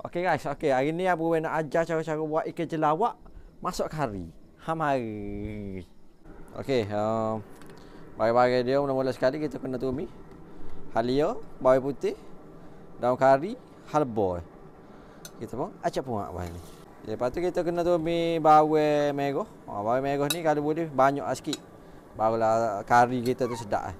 Okey guys, okey hari ni abu nak ajar cara-cara buat ikan jelawak masuk kari. hamari. hari. Okey, um, bagi-bagi dia mula-mula sekali kita kena tumis. Halia, bawang putih, daun kari, halba. Kita pun acak pun apa ni. Lepas tu kita kena tumis bawang merah. bawang merah ni kalau boleh banyak lah sikit. Barulah kari kita tu sedap. Eh.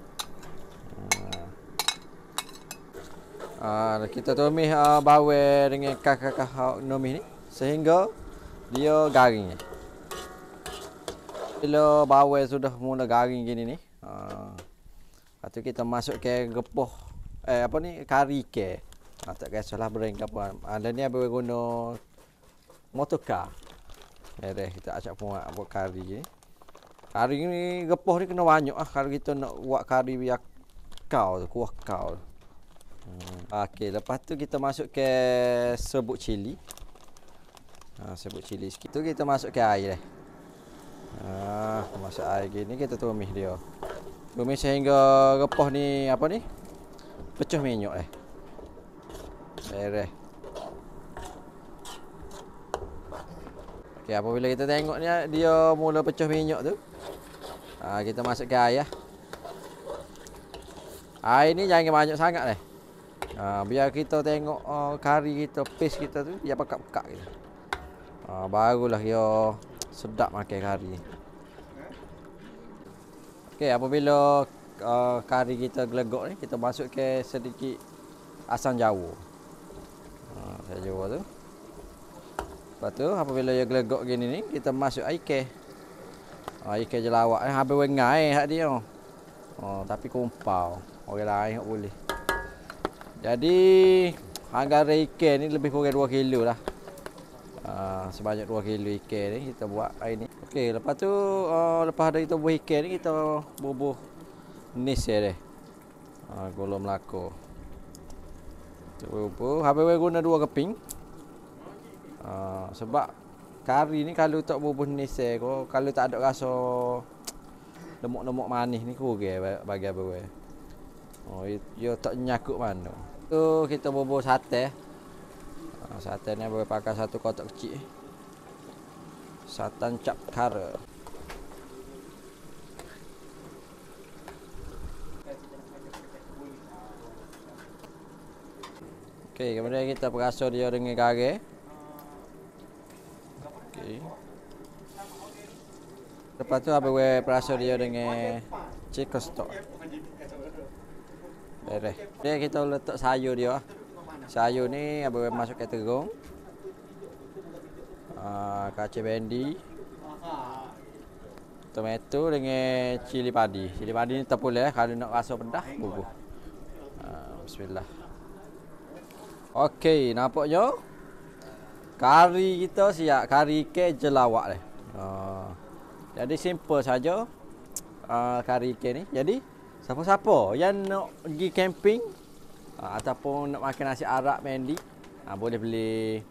Ah kita tumis uh, ah, bawang dengan kakak-kakak hok nomi ni sehingga dia garing. Bila bawang sudah mula garing gini ni, ah uh, kita masuk ke gepoh eh apa ni kari ke. Uh, tak kisah lah bereng ke apa. Anda ni apa guna motoka. Eh kita acak pun buat kari ni. Kari ni gepoh ni kena banyak ah kalau kita nak buat kari biak kau kuah kau. Okey, lepas tu kita masuk ke serbuk cili. Ha, serbuk cili sikit. Tu kita masuk ke air eh. Ha, masuk air gini kita tumis dia. Tumis sehingga repoh ni apa ni? Pecah minyak eh. Beres. Okey, apabila kita tengok ni dia mula pecah minyak tu. Ha, kita masuk ke air eh. Air ni jangan banyak sangat eh ha, biar kita tengok uh, kari kita paste kita tu dia pekat-pekat gitu ha, barulah dia sedap makan kari Okey, apabila uh, kari kita gelegok ni kita masuk ke sedikit asam jawa ha, asam jawa tu lepas tu apabila dia gelegok gini ni kita masuk air keh Oh, ikan jelawak ni habis wengai hak dia. Oh, tapi kumpau. Orang lain tak boleh. Jadi Anggara reke ni lebih kurang 2 kilo lah uh, Sebanyak 2 kilo ikan ni kita buat hari ni Okey, lepas tu uh, Lepas ada kita buat ikan ni kita bubuh Nis ya deh uh, ah, Golo Melaka Kita bubuh Habis kita guna dua keping uh, Sebab Kari ni kalau tak bubuh nis ya Kalau tak ada rasa Lemuk-lemuk manis ni kurang bagi apa-apa Oh, ia tak nyakut mana. Tu kita bubuh ah, sate. Sate ni boleh pakai satu kotak kecil. Satan cap kara. Okey, kemudian kita perasa dia dengan garam. Okey. Lepas tu apa gue perasa dia dengan chicken stock. Ereh. Dia kita letak sayur dia. Sayur ni apa masuk ke terung. Ah, uh, bendi. Tomato dengan cili padi. Cili padi ni tepul eh kalau nak rasa pedah bubuh. Uh, bismillah. Okey, nampaknya kari kita siap, kari ke jelawak ni. Uh, eh. ah, jadi simple saja uh, kari ke ni. Jadi Siapa-siapa yang nak pergi camping uh, ataupun nak makan nasi arak Mandy, uh, boleh beli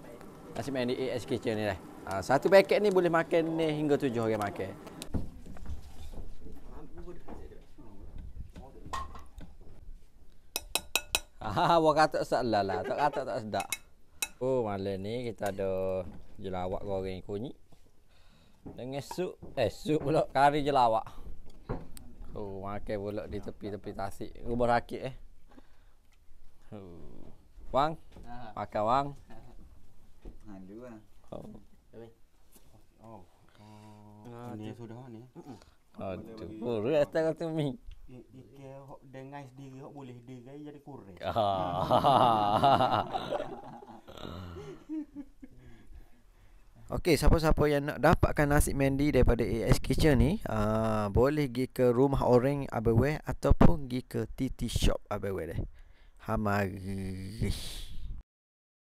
nasi Mandy AS Kitchen ni lah. Uh, satu paket ni boleh makan ni hingga tujuh orang makan. Haa, buat kata tak lah lah. Tak kata tak sedap. Oh, malam ni kita ada jelawak goreng kunyit. Dengan sup. Eh, sup pula. Kari jelawak. Oh, wangkai pula di tepi-tepi tasik. Rumah rakit eh. Oh. Wang. Ha. Makan wang. Ha, dua. Lah. Oh. Oh, oh. Oh. Ini sudah ni. Aduh. Oh, rasa tak kata mi. Ikan hok dengan sendiri hok boleh dia jadi kurek. Ha. Ah. Okey, siapa-siapa yang nak dapatkan nasi mandi daripada AS Kitchen ni, uh, boleh pergi ke Rumah Orang Abewe ataupun pergi ke TT Shop Abewe deh.